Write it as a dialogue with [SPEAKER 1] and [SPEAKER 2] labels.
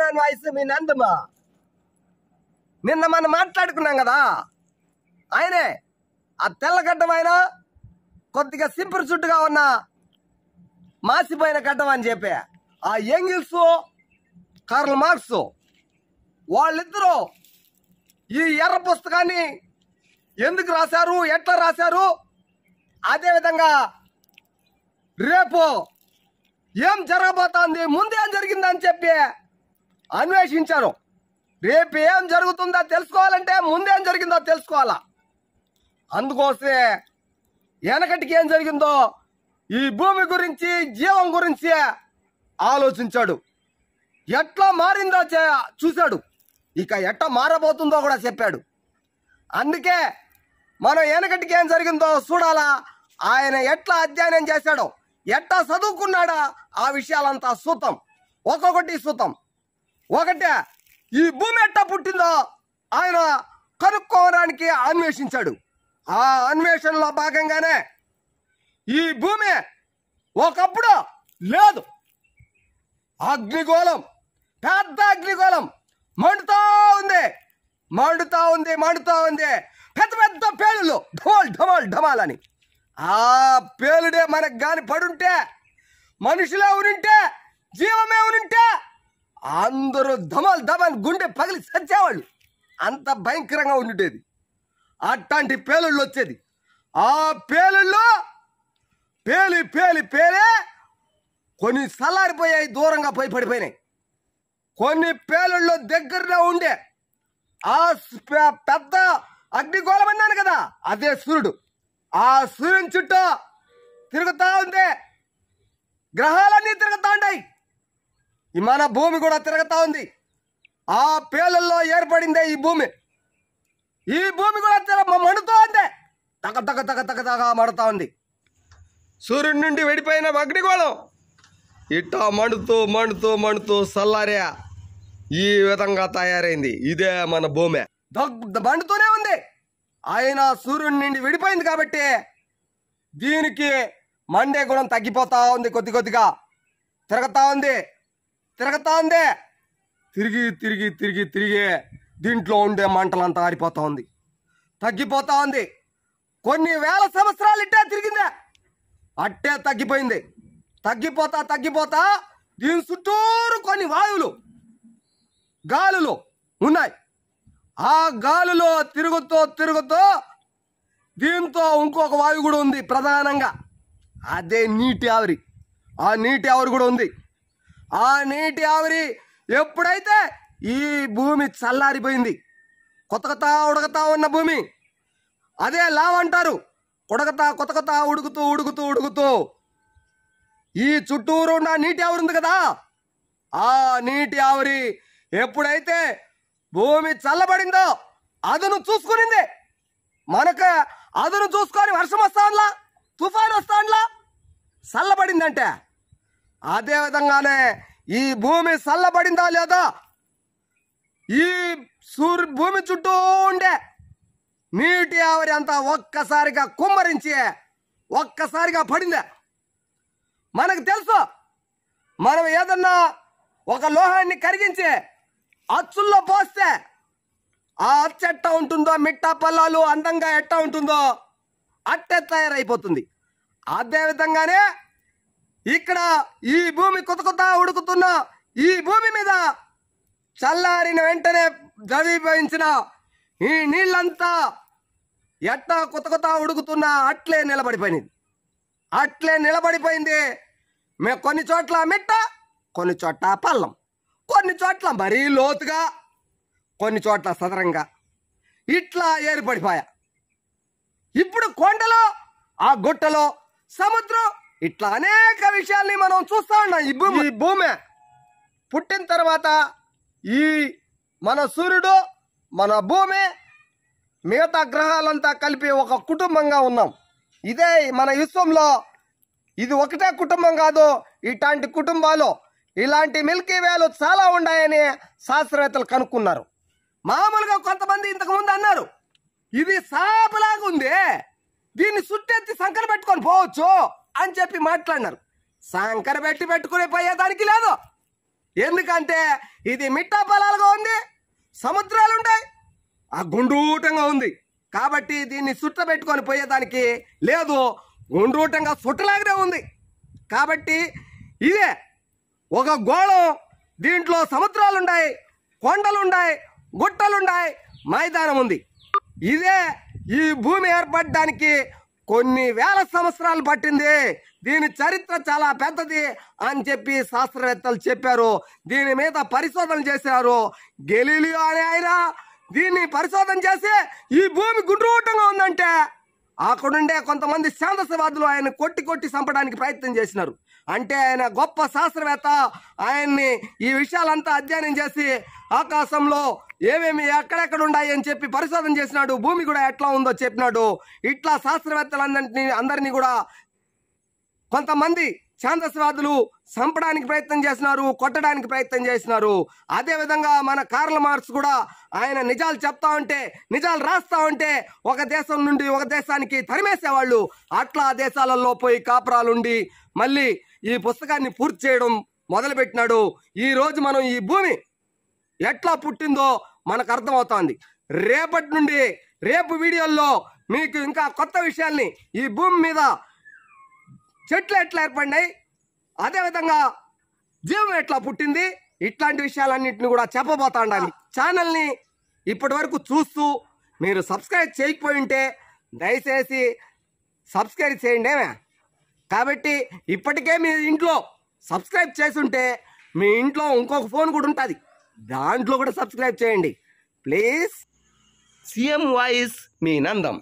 [SPEAKER 1] man voice మీ నందమా నిన్న మనం మాట్లాడుకున్నాం కదా ఆయనే ఆ తెల్లగడ్డమైన కొద్దిగా సింపుల్ చుట్టుగా ఉన్న మాసిపోయిన గడ్డం అని చెప్పి ఆ ఎంగిల్స్ కార్ల్ మార్క్స్ వాళ్ళిద్దరూ ఈ ఎర్ర పుస్తకాన్ని ఎందుకు రాశారు ఎట్లా రాశారు అదేవిధంగా రేపు ఏం జరగబోతోంది ముందేం జరిగిందని చెప్పి అన్వేషించాను రేపు ఏం జరుగుతుందో తెలుసుకోవాలంటే ముందేం జరిగిందో తెలుసుకోవాలా అందుకోసమే వెనకటికి ఏం జరిగిందో ఈ భూమి గురించి జీవం గురించి ఆలోచించాడు ఎట్లా మారిందో చూశాడు ఇక ఎట్ట మారబోతుందో కూడా చెప్పాడు అందుకే మనం వెనకటికి ఏం జరిగిందో చూడాలా ఆయన ఎట్లా అధ్యయనం చేశాడో ఎట్లా చదువుకున్నాడా ఆ విషయాలంతా సూతం ఒక్కొక్కటి సూతం ఒకటే ఈ భూమి ఎట్టా పుట్టిందో ఆయన కనుక్కోవడానికి అన్వేషించాడు ఆ అన్వేషణలో భాగంగానే ఈ భూమి ఒకప్పుడు లేదు అగ్నిగోళం పెద్ద అగ్నిగోళం మండుతా ఉంది మండుతా ఉంది మండుతా ఉంది పెద్ద పెద్ద పేలుళ్ళు ఢమాల్ ఢమాల్ ఢమాల్ అని ఆ పేలుడే మనకు గాని పడుంటే మనుషులే ఉనింటే జీవమే ఉనింటే అందరూ ధమాలు ధమాలు గుండె పగిలి చచ్చేవాళ్ళు అంత భయంకరంగా ఉండేది అట్లాంటి పేలుళ్ళు వచ్చేది ఆ పేలుళ్ళు పేలి పేలి పేలే కొన్ని సలారిపోయాయి దూరంగా పోయి పడిపోయినాయి కొన్ని పేలుళ్ళు దగ్గరలో ఉండే ఆ పెద్ద అగ్నిగోళం అన్నాను కదా అదే సూర్యుడు ఆ సూర్యుని చుట్టూ తిరుగుతా ఉంది గ్రహాలన్నీ తిరుగుతూ ఉంటాయి మన భూమి కూడా తిరగతా ఉంది ఆ పేలల్లో ఏర్పడిందే ఈ భూమి ఈ భూమి కూడా మండుతూ ఉంది తగ తగ తగ తగ తగ మడుతూ ఉంది సూర్యుడి నుండి వెడిపోయిన అగ్నిగోళం ఇట్టా మండుతూ మండుతూ మండుతూ సల్లారే ఈ విధంగా తయారైంది ఇదే మన భూమి మండుతూనే ఉంది ఆయన సూర్యుడి నుండి విడిపోయింది కాబట్టి దీనికి మండే గుణం తగ్గిపోతా ఉంది కొద్ది కొద్దిగా తిరగతా ఉంది ఉంది తిరిగి తిరిగి తిరిగి తిరిగి దీంట్లో ఉండే మంటలంతా ఆరిపోతా ఉంది తగ్గిపోతా ఉంది కొన్ని వేల సంవత్సరాలు ఇట్టే తిరిగిందే అట్టే తగ్గిపోయింది తగ్గిపోతా తగ్గిపోతా దీని చుట్టూరు కొన్ని వాయువులు గాలులు ఉన్నాయి ఆ గాలులో తిరుగుతూ తిరుగుతూ దీంతో ఇంకొక వాయువు కూడా ఉంది ప్రధానంగా అదే నీటి ఆవిరి ఆ నీటి ఆవిరి కూడా ఉంది ఆ నీటి ఆవిరి ఎప్పుడైతే ఈ భూమి చల్లారిపోయింది కొతకతా ఉడకతా ఉన్న భూమి అదే లావ్ అంటారు కొడకతా కొతకతా ఉడుకుతూ ఉడుకుతూ ఉడుకుతూ ఈ చుట్టూరు ఉన్న నీటి ఆవిరి ఉంది కదా ఆ నీటి ఆవిరి ఎప్పుడైతే భూమి చల్లబడిందో అదును చూసుకునింది మనకు అదును చూసుకొని వర్షం వస్తాన్లా తుఫాన్ వస్తాన్లా చల్లబడిందంటే అదేవిధంగానే ఈ భూమి చల్లబడిందా లేదా ఈ సూర్య భూమి చుట్టూ ఉండే నీటి ఆవిరి అంతా ఒక్కసారిగా కుమ్మరించి ఒక్కసారిగా పడిందే మనకు తెలుసు మనం ఏదన్నా ఒక లోహాన్ని కరిగించి అచ్చుల్లో పోస్తే ఆ అచ్చు ఎట్టా ఉంటుందో మిట్టా పల్లాలు అందంగా ఎట్టా ఉంటుందో అట్టే తయారైపోతుంది అదేవిధంగానే ఇక్కడ ఈ భూమి కొత్త ఉడుకుతున్న ఈ భూమి మీద చల్లారిన వెంటనే ద్రవీభవించిన ఈ నీళ్ళంతా ఎట్టా కొత్త కొత్త ఉడుకుతున్న అట్లే నిలబడిపోయింది అట్లే నిలబడిపోయింది మేము కొన్ని చోట్ల మిట్ట కొన్ని చోట్ల పల్లం కొన్ని చోట్ల మరీ లోతుగా కొన్ని చోట్ల సదరంగా ఇట్లా ఏర్పడిపోయా ఇప్పుడు కొండలో ఆ గుట్టలో సముద్రం ఇట్లా అనేక విషయాల్ని మనం చూస్తా ఉన్నాం ఈ భూమి ఈ భూమి పుట్టిన తర్వాత ఈ మన సూర్యుడు మన భూమి మిగతా గ్రహాలంతా కలిపి ఒక కుటుంబంగా ఉన్నాం ఇదే మన విశ్వంలో ఇది ఒకటే కుటుంబం కాదు ఇట్లాంటి కుటుంబాలు ఇలాంటి మిల్కీ వేలు చాలా ఉన్నాయని శాస్త్రవేత్తలు కనుక్కున్నారు మామూలుగా కొంతమంది ఇంతకుముందు అన్నారు ఇది సాపలాగా ఉంది దీన్ని సుట్టెత్తి సంకలు పెట్టుకొని పోవచ్చు అని చెప్పి మాట్లాడినారు సంకర పెట్టి పెట్టుకునే పోయేదానికి లేదు ఎందుకంటే ఇది మిట్టా పొలాలుగా ఉంది సముద్రాలు ఉంటాయి ఆ గుండ్రూటంగా ఉంది కాబట్టి దీన్ని సుట్ట పెట్టుకొని పోయేదానికి లేదు గుండ్రూటంగా సుట్టలాగానే ఉంది కాబట్టి ఇదే ఒక గోళం దీంట్లో ఉన్నాయి కొండలున్నాయి గుట్టలున్నాయి మైదానం ఉంది ఇదే ఈ భూమి ఏర్పడడానికి కొన్ని వేల సంవత్సరాలు పట్టింది దీని చరిత్ర చాలా పెద్దది అని చెప్పి శాస్త్రవేత్తలు చెప్పారు దీని మీద పరిశోధన చేశారు గెలీలియో అనే ఆయన దీన్ని పరిశోధన చేసి ఈ భూమి గుండ్రూటంగా ఉందంటే అక్కడుండే కొంతమంది శాంతసవాదులు ఆయన కొట్టి కొట్టి చంపడానికి ప్రయత్నం చేసినారు అంటే ఆయన గొప్ప శాస్త్రవేత్త ఆయన్ని ఈ విషయాలంతా అధ్యయనం చేసి ఆకాశంలో ఏమేమి ఎక్కడెక్కడ ఉన్నాయని చెప్పి పరిశోధన చేసినాడు భూమి కూడా ఎట్లా ఉందో చెప్పినాడు ఇట్లా శాస్త్రవేత్తలందరినీ అందరినీ కూడా కొంతమంది ఛాందస్వాదులు చంపడానికి ప్రయత్నం చేసినారు కొట్టడానికి ప్రయత్నం చేసినారు అదేవిధంగా మన కార్ల మార్క్స్ కూడా ఆయన నిజాలు చెప్తా ఉంటే నిజాలు రాస్తా ఉంటే ఒక దేశం నుండి ఒక దేశానికి తరిమేసేవాళ్ళు అట్లా దేశాలలో పోయి కాపురాలుండి మళ్ళీ ఈ పుస్తకాన్ని పూర్తి చేయడం మొదలుపెట్టినాడు ఈరోజు మనం ఈ భూమి ఎట్లా పుట్టిందో మనకు అర్థమవుతోంది రేపటి నుండి రేపు వీడియోల్లో మీకు ఇంకా కొత్త విషయాల్ని ఈ భూమి మీద చెట్లు ఎట్లా ఏర్పడినాయి అదేవిధంగా జీవం ఎట్లా పుట్టింది ఇట్లాంటి విషయాలన్నింటిని కూడా చెప్పబోతా ఉండాలి ఛానల్ని ఇప్పటి వరకు చూస్తూ మీరు సబ్స్క్రైబ్ చేయకపోయి ఉంటే దయచేసి సబ్స్క్రైబ్ చేయండి ఏమే కాబట్టి ఇప్పటికే మీ ఇంట్లో సబ్స్క్రైబ్ చేసి ఉంటే మీ ఇంట్లో ఇంకొక ఫోన్ కూడా ఉంటుంది దాంట్లో కూడా సబ్స్క్రైబ్ చేయండి ప్లీజ్ సీఎం వాయిస్ మీ నందం